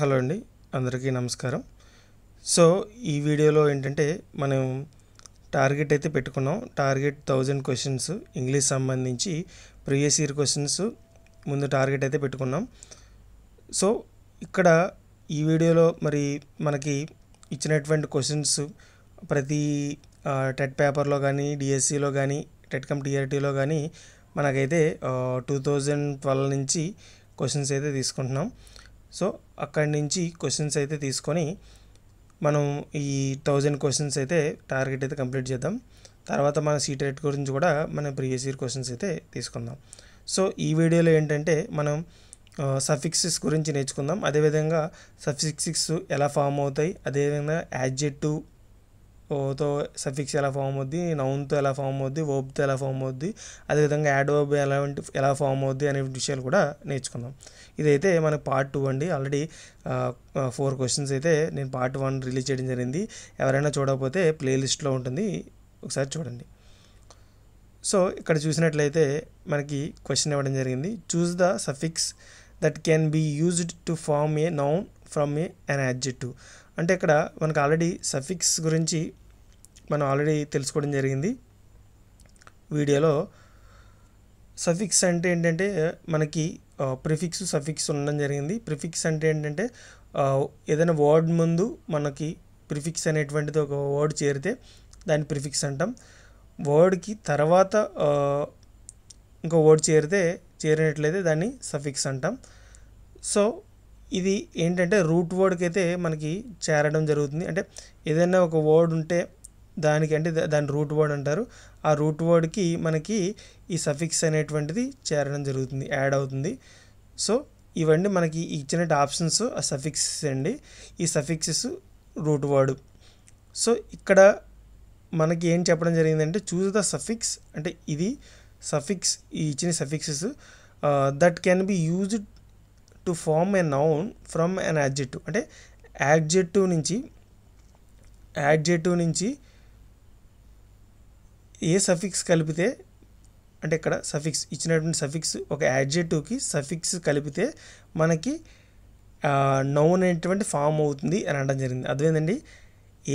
hello అండి అందరికీ నమస్కారం సో ఈ వీడియోలో ఏంటంటే మనం టార్గెట్ అయితే పెట్టుకున్నాం టార్గెట్ థౌజండ్ క్వశ్చన్స్ ఇంగ్లీష్ సంబంధించి ప్రీవియస్ ఇయర్ క్వశ్చన్స్ ముందు టార్గెట్ అయితే పెట్టుకున్నాం సో ఇక్కడ ఈ వీడియోలో మరి మనకి ఇచ్చినటువంటి క్వశ్చన్స్ ప్రతి టెట్ పేపర్లో కానీ డిఎస్సిలో కానీ టెట్కమ్ టీఆర్టీలో కానీ మనకైతే టూ థౌజండ్ ట్వెల్వ్ నుంచి క్వశ్చన్స్ అయితే తీసుకుంటున్నాం సో అక్కడి నుంచి క్వశ్చన్స్ అయితే తీసుకొని మనం ఈ థౌజండ్ క్వశ్చన్స్ అయితే టార్గెట్ అయితే కంప్లీట్ చేద్దాం తర్వాత మన సీట్ రేట్ గురించి కూడా మన ప్రీవియస్ ఇయర్ క్వశ్చన్స్ అయితే తీసుకుందాం సో ఈ వీడియోలో ఏంటంటే మనం సఫిక్సెస్ గురించి నేర్చుకుందాం అదేవిధంగా సఫిక్సిక్స్ ఎలా ఫామ్ అవుతాయి అదేవిధంగా యాడ్జెట్టు ఓతో సఫిక్స్ ఎలా ఫామ్ అవుద్ది నౌన్తో ఎలా ఫామ్ అవుద్ది ఓబ్తో ఎలా ఫామ్ అవుద్ది అదేవిధంగా యాడోబ్ ఎలా ఎలా ఫామ్ అవుద్ది అనే విషయాలు కూడా నేర్చుకుందాం ఇదైతే మన పార్ట్ టూ అండి ఆల్రెడీ ఫోర్ క్వశ్చన్స్ అయితే నేను పార్ట్ వన్ రిలీజ్ చేయడం జరిగింది ఎవరైనా చూడకపోతే ప్లేలిస్ట్లో ఉంటుంది ఒకసారి చూడండి సో ఇక్కడ చూసినట్లయితే మనకి క్వశ్చన్ ఇవ్వడం జరిగింది choose the suffix that can be used to form a noun from a an adjective అంటే ఇక్కడ మనకు ఆల్రెడీ సఫిక్స్ గురించి మనం ఆల్రెడీ తెలుసుకోవడం జరిగింది వీడియోలో సఫిక్స్ అంటే ఏంటంటే మనకి ప్రిఫిక్స్ సఫిక్స్ ఉండడం జరిగింది ప్రిఫిక్స్ అంటే ఏంటంటే ఏదైనా వర్డ్ ముందు మనకి ప్రిఫిక్స్ అనేటువంటిది ఒక వర్డ్ చేరితే దాన్ని ప్రిఫిక్స్ అంటాం వర్డ్కి తర్వాత ఇంకో వర్డ్ చేరితే చేరినట్లయితే దాన్ని సఫిక్స్ అంటాం సో ఇది ఏంటంటే రూట్ వర్డ్కి అయితే మనకి చేరడం జరుగుతుంది అంటే ఏదైనా ఒక వర్డ్ ఉంటే దానికి అంటే దాని రూట్ వర్డ్ అంటారు ఆ రూట్ వర్డ్కి మనకి ఈ సఫిక్స్ అనేటువంటిది చేరడం జరుగుతుంది యాడ్ అవుతుంది సో ఇవన్నీ మనకి ఇచ్చిన ఆప్షన్స్ ఆ సఫిక్సెస్ అండి ఈ సఫిక్సెస్ రూట్ వర్డ్ సో ఇక్కడ మనకి ఏం చెప్పడం జరిగిందంటే చూస్ ద సఫిక్స్ అంటే ఇది సఫిక్స్ ఈ ఇచ్చిన suffixes that can be used to form a noun from an adjective అంటే యాడ్జెక్టివ్ నుంచి యాడ్జెక్టివ్ నుంచి ఏ సఫిక్స్ కలిపితే అంటే ఇక్కడ సఫిక్స్ ఇచ్చినటువంటి సఫిక్స్ ఒక యాడ్జెటివ్కి సఫిక్స్ కలిపితే మనకి నౌన్ అనేటువంటి ఫామ్ అవుతుంది అని అనడం జరిగింది అదేందండి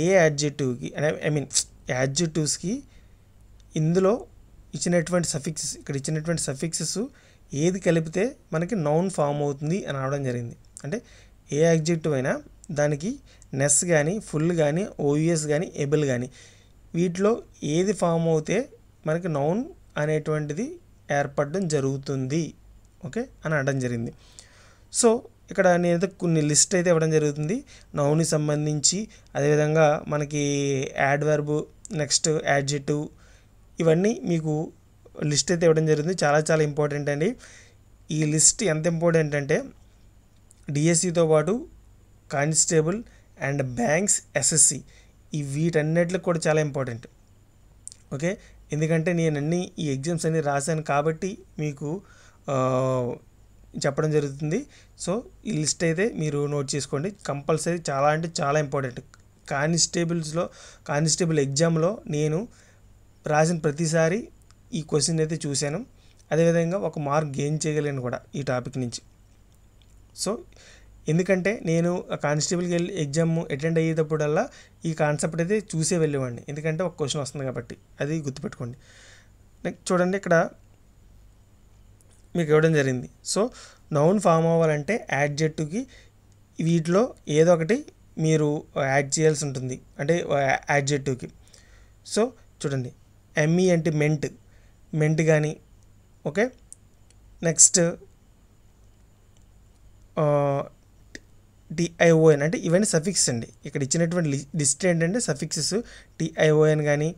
ఏ యాడ్జెటివ్కి అంటే ఐ మీన్ యాడ్జెటివ్స్కి ఇందులో ఇచ్చినటువంటి సఫిక్సెస్ ఇక్కడ ఇచ్చినటువంటి సఫిక్సెస్ ఏది కలిపితే మనకి నౌన్ ఫామ్ అవుతుంది అని అనడం జరిగింది అంటే ఏ యాడ్జెక్టివ్ అయినా దానికి నెస్ కానీ ఫుల్ కానీ ఓయూఎస్ కానీ ఎబుల్ కానీ వీటిలో ఏది ఫామ్ అవుతే మనకి నౌన్ అనేటువంటిది ఏర్పడడం జరుగుతుంది ఓకే అని అనడం జరిగింది సో ఇక్కడ నేను కొన్ని లిస్ట్ అయితే ఇవ్వడం జరుగుతుంది నౌన్కి సంబంధించి అదేవిధంగా మనకి యాడ్ వెర్బ్ నెక్స్ట్ యాడ్జెటివ్ ఇవన్నీ మీకు లిస్ట్ అయితే ఇవ్వడం జరుగుతుంది చాలా చాలా ఇంపార్టెంట్ అండి ఈ లిస్ట్ ఎంత ఇంపార్టెంట్ అంటే డిఎస్సితో పాటు కానిస్టేబుల్ అండ్ బ్యాంక్స్ ఎస్ఎస్సి ఈ వీటన్నిటికి కూడా చాలా ఇంపార్టెంట్ ఓకే ఎందుకంటే నేను అన్ని ఈ ఎగ్జామ్స్ అన్నీ రాశాను కాబట్టి మీకు చెప్పడం జరుగుతుంది సో ఈ లిస్ట్ అయితే మీరు నోట్ చేసుకోండి కంపల్సరీ చాలా అంటే చాలా ఇంపార్టెంట్ కానిస్టేబుల్స్లో కానిస్టేబుల్ ఎగ్జామ్లో నేను రాసిన ప్రతిసారి ఈ క్వశ్చన్ అయితే చూశాను అదేవిధంగా ఒక మార్క్ గెయిన్ చేయగలను కూడా ఈ టాపిక్ నుంచి సో ఎందుకంటే నేను కానిస్టేబుల్కి వెళ్ళి ఎగ్జామ్ అటెండ్ అయ్యేటప్పుడల్లా ఈ కాన్సెప్ట్ అయితే చూసే వెళ్ళేవాడిని ఎందుకంటే ఒక క్వశ్చన్ వస్తుంది కాబట్టి అది గుర్తుపెట్టుకోండి నెక్స్ట్ చూడండి ఇక్కడ మీకు ఇవ్వడం జరిగింది సో నౌన్ ఫామ్ అవ్వాలంటే యాడ్ జట్టుకి వీటిలో ఏదో ఒకటి మీరు యాడ్ చేయాల్సి ఉంటుంది అంటే యాడ్ జట్టుకి సో చూడండి ఎంఈ అంటే మెంట్ మెంట్ కానీ ఓకే నెక్స్ట్ టిఐఓఎన్ అంటే ఇవన్నీ సఫిక్స్ అండి ఇక్కడ ఇచ్చినటువంటి లిస్ట్ ఏంటంటే సఫిక్సెస్ టిఐఓఎన్ కానీ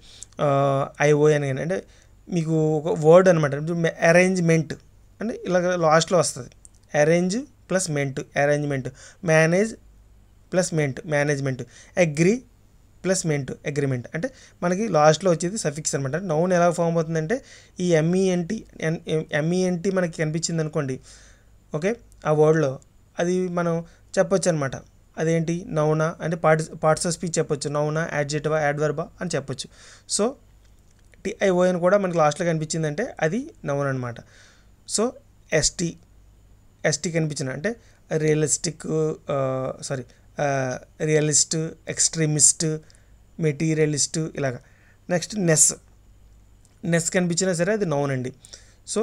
ఐఓఎన్ కానీ అంటే మీకు ఒక వర్డ్ అనమాట అరేంజ్మెంట్ అంటే ఇలాగ లాస్ట్లో వస్తుంది arrange plus ment arrangement manage plus ment management agree plus ment agreement అంటే మనకి లాస్ట్లో వచ్చేది సఫిక్స్ అనమాట నౌన్ ఎలా ఫామ్ అవుతుందంటే ఈ ఎంఈఎన్టీ ఎంఈఎన్టీ e e మనకి కనిపించింది అనుకోండి ఓకే ఆ వర్డ్లో అది మనం చెప్పొచ్చు అనమాట అదేంటి నౌనా అంటే పార్ట్ పార్ట్స్ ఆఫ్ స్పీచ్ చెప్పొచ్చు నౌనా యాడ్జెటివా యాడ్వర్బా అని చెప్పొచ్చు సో టిఐఓఎన్ కూడా మనకి లాస్ట్లో కనిపించిందంటే అది నౌన్ అనమాట సో ఎస్టీ ఎస్టీ కనిపించిన అంటే realistic sorry realist extremist materialist ఇలాగ నెక్స్ట్ నెస్ నెస్ కనిపించినా సరే అది నౌన్ అండి సో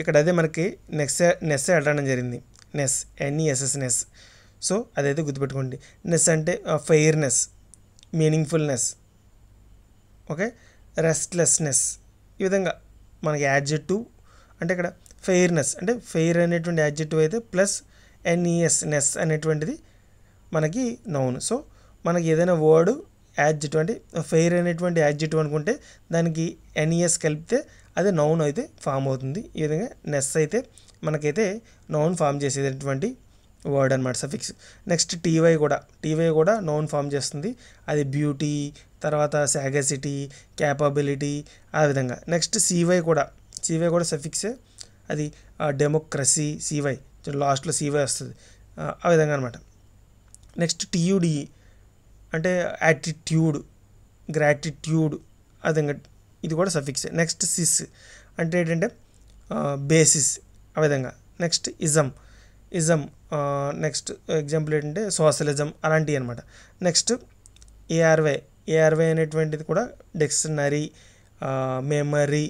ఇక్కడ అదే మనకి నెస్ నెస్ అడగడం జరిగింది నెస్ ఎన్ఈఎస్ఎస్ నెస్ సో అదైతే గుర్తుపెట్టుకోండి నెస్ అంటే ఫెయిర్నెస్ మీనింగ్ఫుల్నెస్ ఓకే రెస్ట్లెస్నెస్ ఈ విధంగా మనకి యాడ్జెక్టివ్ అంటే ఇక్కడ ఫెయిర్నెస్ అంటే ఫెయిర్ అనేటువంటి యాడ్జెక్టివ్ అయితే ప్లస్ ఎన్ఈఎస్ నెస్ అనేటువంటిది మనకి నౌన్ సో మనకి ఏదైనా వర్డ్ యాడ్జెక్టివ్ అంటే ఫెయిర్ అనేటువంటి యాడ్జెక్టివ్ అనుకుంటే దానికి ఎన్ఈఎస్ e కలిపితే అది నౌన్ అయితే ఫామ్ అవుతుంది ఈ విధంగా నెస్ అయితే మనకైతే నౌన్ ఫామ్ చేసేటటువంటి వర్డ్ అనమాట సఫిక్స్ నెక్స్ట్ టీవై కూడా టీవై కూడా నోన్ ఫామ్ చేస్తుంది అది బ్యూటీ తర్వాత సాగసిటీ క్యాపబిలిటీ ఆ విధంగా నెక్స్ట్ సివై కూడా సివై కూడా సఫిక్సే అది డెమోక్రసీ సివై లాస్ట్లో సివై వస్తుంది ఆ విధంగా అనమాట నెక్స్ట్ టీయుడి అంటే యాటిట్యూడ్ గ్రాటిట్యూడ్ ఆ విధంగా ఇది కూడా సఫిక్సే నెక్స్ట్ సిస్ అంటే ఏంటంటే బేసిస్ ఆ విధంగా next ism ism next example ఏంటంటే సోషలిజం అలాంటివి అనమాట నెక్స్ట్ ఏఆర్వై ఏఆర్వై అనేటువంటిది కూడా డిక్షనరీ మెమరీ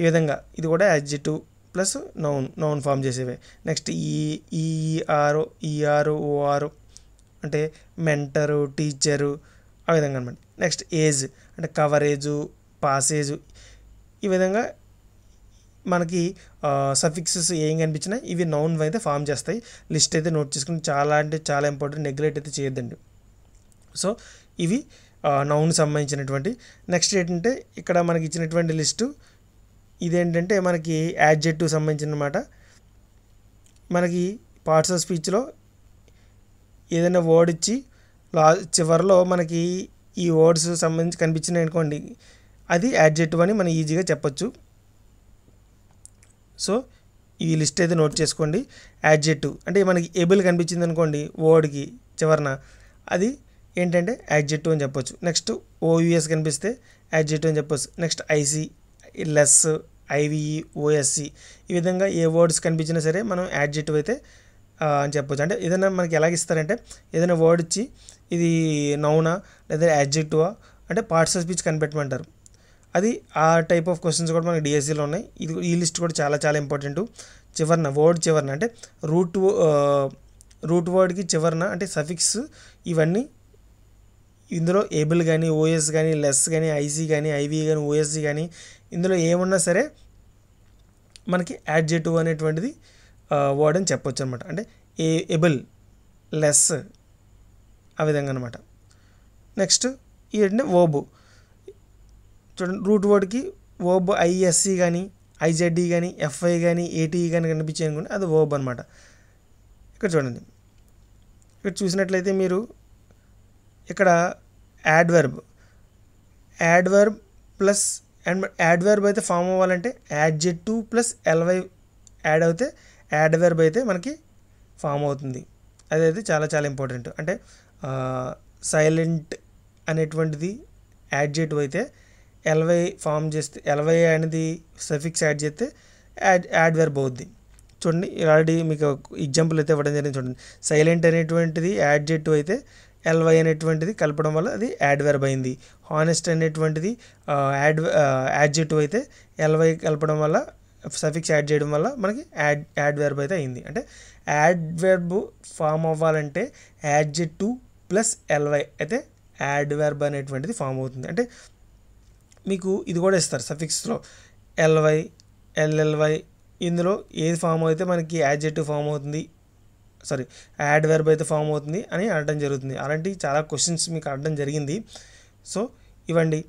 ఈ విధంగా ఇది కూడా adjective plus noun noun form చేసేవే నెక్స్ట్ ఈ ఈఆర్ఓ ఈఆర్ఓ ఓఆర్ అంటే మెంటరు టీచరు ఆ విధంగా అనమాట నెక్స్ట్ ఏజ్ అంటే కవరేజు పాసేజు ఈ విధంగా మనకి సఫిక్సెస్ ఏం కనిపించినాయి ఇవి నౌన్ అయితే ఫామ్ చేస్తాయి లిస్ట్ అయితే నోట్ చేసుకుని చాలా అంటే చాలా ఇంపార్టెంట్ నెగ్లెక్ట్ అయితే చేయొద్దండి సో ఇవి నౌన్ సంబంధించినటువంటి నెక్స్ట్ ఏంటంటే ఇక్కడ మనకి ఇచ్చినటువంటి లిస్టు ఇదేంటంటే మనకి యాడ్జెక్టివ్ సంబంధించిన అనమాట మనకి పార్ట్స్ ఆఫ్ స్పీచ్లో ఏదైనా వర్డ్ ఇచ్చి లా చివరిలో మనకి ఈ వర్డ్స్ సంబంధించి కనిపించినాయి అనుకోండి అది యాడ్జెక్టివ్ అని మనం ఈజీగా చెప్పొచ్చు సో ఈ లిస్ట్ అయితే నోట్ చేసుకోండి యాడ్జెక్టివ్ అంటే మనకి ఏబుల్ కనిపించింది అనుకోండి వర్డ్కి చివరన అది ఏంటంటే యాడ్జెక్టివ్ అని చెప్పొచ్చు నెక్స్ట్ ఓయుఎస్ కనిపిస్తే యాడ్జెక్టివ్ అని చెప్పొచ్చు next I C less I V E O S C ఈ విధంగా ఏ వర్డ్స్ కనిపించినా సరే మనం యాడ్జెక్టివ్ అయితే అని చెప్పొచ్చు అంటే ఏదైనా మనకి ఎలాగ ఇస్తారంటే ఏదైనా వర్డ్ ఇచ్చి ఇది నౌనా లేదా యాడ్జెక్టివా అంటే పార్ట్స్ ఆఫ్ స్పీచ్ కనిపెట్టమంటారు అది ఆ టైప్ ఆఫ్ క్వశ్చన్స్ కూడా మనకి డిఎస్సిలో ఉన్నాయి ఇది ఈ లిస్ట్ కూడా చాలా చాలా ఇంపార్టెంట్ చివరిన వర్డ్ చివరిన అంటే రూట్ రూట్ వర్డ్కి చివరిన అంటే సఫిక్స్ ఇవన్నీ ఇందులో ఏబుల్ కానీ ఓఎస్ కానీ లెస్ కానీ ఐసీ కానీ ఐవి కానీ ఓఎస్సి కానీ ఇందులో ఏమున్నా సరే మనకి యాడ్జెటివ్ అనేటువంటిది వర్డ్ uh, అని చెప్పొచ్చు అనమాట అంటే ఏ ఎబుల్ లెస్ ఆ విధంగా అనమాట నెక్స్ట్ ఏంటంటే ఓబు చూడండి రూట్ వర్డ్కి ఓబ్ ఐఎస్సి కానీ ఐజెడ్ఈ కానీ ఎఫ్ఐ కానీ ఏటీఈ కానీ కనిపించాయి అనుకోండి అది ఓబ్ అనమాట ఇక్కడ చూడండి ఇక్కడ చూసినట్లయితే మీరు ఇక్కడ adverb adverb plus and adverb అయితే ఫామ్ అవ్వాలంటే Z two plus L Y add అయితే యాడ్వర్బ్ అయితే మనకి ఫామ్ అవుతుంది అదైతే చాలా చాలా ఇంపార్టెంట్ అంటే సైలెంట్ అనేటువంటిది యాడ్జెట్ అయితే ఎల్వై ఫామ్ చేస్తే ఎల్వై అనేది సఫిక్స్ యాడ్ చేస్తే యాడ్ యాడ్ వెర్బ్ అవుద్ది చూడండి ఆల్రెడీ మీకు ఎగ్జాంపుల్ అయితే ఇవ్వడం జరిగింది చూడండి సైలెంట్ అనేటువంటిది యాడ్ జెట్టు అయితే ఎల్వై అనేటువంటిది కలపడం వల్ల అది యాడ్ వెర్బ్ అయింది హానెస్ట్ అనేటువంటిది యాడ్ యాడ్ జెట్టు అయితే ఎల్వై కలపడం వల్ల సఫిక్స్ యాడ్ చేయడం వల్ల మనకి యాడ్ యాడ్ వెర్బ్ అయితే అయింది అంటే యాడ్ వెర్బ్ ఫామ్ అవ్వాలంటే యాడ్ జెట్టు ప్లస్ ఎల్వై అయితే యాడ్ వెర్బ్ అనేటువంటిది ఫామ్ అవుతుంది అంటే మీకు ఇది కూడా ఇస్తారు సఫిక్స్లో ఎల్వై ఎల్ఎల్వై ఇందులో ఏది ఫామ్ అయితే మనకి యాడ్జెక్టివ్ ఫామ్ అవుతుంది సారీ యాడ్ వెర్బ్ అయితే ఫామ్ అవుతుంది అని అడగడం జరుగుతుంది అలాంటి చాలా క్వశ్చన్స్ మీకు అడగడం జరిగింది సో ఇవ్వండి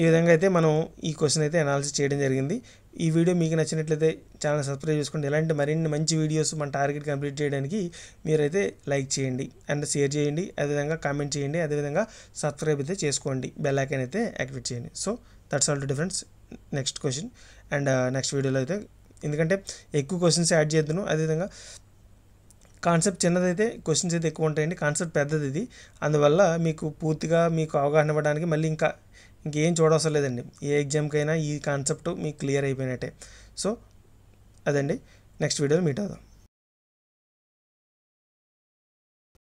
ఈ విధంగా అయితే మనం ఈ క్వశ్చన్ అయితే అనాలిసిస్ చేయడం జరిగింది ఈ వీడియో మీకు నచ్చినట్లయితే ఛానల్ సబ్స్క్రైబ్ చేసుకోండి ఇలాంటి మరిన్ని మంచి వీడియోస్ మన టార్గెట్ కంప్లీట్ చేయడానికి మీరైతే లైక్ చేయండి అండ్ షేర్ చేయండి అదేవిధంగా కామెంట్ చేయండి అదేవిధంగా సబ్స్క్రైబ్ అయితే చేసుకోండి బెల్లైకన్ అయితే యాక్టివేట్ చేయండి so that's all to difference next question and next వీడియోలో అయితే ఎందుకంటే ఎక్కువ క్వశ్చన్స్ యాడ్ చేద్దాను అదేవిధంగా కాన్సెప్ట్ చిన్నదైతే క్వశ్చన్స్ అయితే ఎక్కువ ఉంటాయండి కాన్సెప్ట్ పెద్దది ఇది అందువల్ల మీకు పూర్తిగా మీకు అవగాహన ఇవ్వడానికి మళ్ళీ ఇంకా ఇంకేం చూడవసరం లేదండి ఏ ఎగ్జామ్కైనా ఈ కాన్సెప్ట్ మీకు క్లియర్ అయిపోయినట్టే సో అదండి నెక్స్ట్ వీడియోలో మీట్ అవుదాం